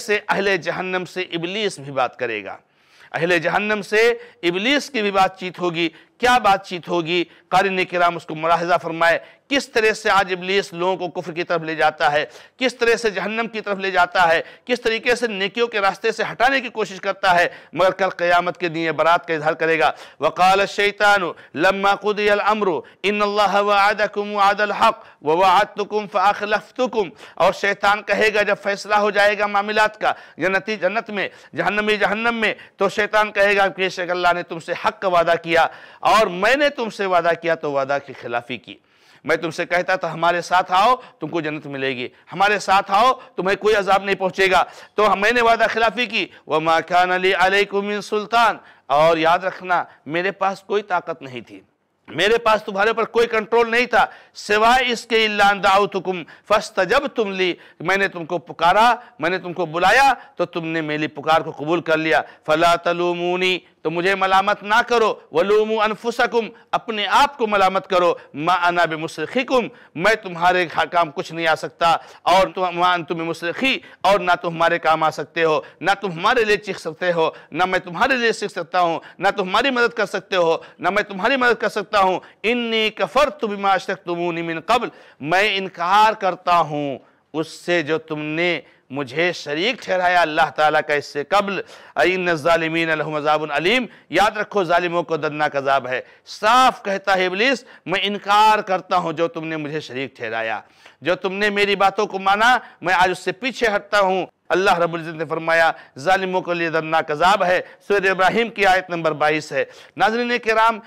से अहले जहन्नम से इबलीस भी बात करेगा अहले जहन्नम से इबलीस की भी बातचीत होगी क्या बातचीत होगी कारी ने कराम उसको मुलाहजा फरमाए किस तरह से आज इबलीस लोगों को कुफर की तरफ ले जाता है किस तरह से जहन्नम की तरफ ले जाता है किस तरीके से नेकियों के रास्ते से हटाने की कोशिश करता है मगर कल क़यामत के दिन बरात का इजहार करेगा वकाल शैतान लम्मा कुदमर इन वादकुम हक व फ़ाखलफतुकुम और शैतान कहेगा जब फैसला हो जाएगा मामला का जन्नती जन्नत में जहन्नमी जहन्नम में तो शैतान कहेगा कि अल्लाह ने तुमसे हक का वादा किया और मैंने तुमसे वादा किया तो वादा की खिलाफी की मैं तुमसे कहता था तो हमारे साथ आओ तुमको जन्नत मिलेगी हमारे साथ आओ तुम्हें कोई अजाब नहीं पहुंचेगा तो मैंने वादा खिलाफी की वह माखान अली अलकुमिन सुल्तान और याद रखना मेरे पास कोई ताकत नहीं थी मेरे पास तुम्हारे ऊपर कोई कंट्रोल नहीं था सिवाय इसके इलादाउतुकुम फस्त जब तुम ली मैंने तुमको पुकारा मैंने तुमको बुलाया तो तुमने मेरी पुकार को कबूल कर लिया फला तलूमूनी तो मुझे मलामत ना करो वलूम अनफुसकुम अपने आप को मलामत करो माँ अना बसरखिकुम मैं तुम्हारे काम कुछ नहीं आ सकता और तुम तुम मुसरखी और ना तुम्हारे काम आ सकते हो ना तुम्हारे लिए चीख सकते हो ना मैं तुम्हारे लिए सीख सकता हूँ ना तुम्हारी मदद कर सकते हो ना मैं तुम्हारी मदद कर सकता हूँ इन्नी कफ़र तुम आशक तुमूनी मिन कबल मैं इनकार करता हूँ उससे जो तुमने मुझे शरीक ठहराया अल्लाह ताला का इससे कबल अन ालमीन अलहमजाबलीम याद रखो ालिमों को दन्ना कजाब है साफ कहता है इबलीस मैं इनकार करता हूँ जो तुमने मुझे शरीक ठहराया जो तुमने मेरी बातों को माना मैं आज उससे पीछे हटता हूँ अल्लाह रबुल्ज़त ने फरमाया ालिमों के लिए दन्ना कजाब है सूर इब्राहिम की आयत नंबर बाईस है नाजरीन कराम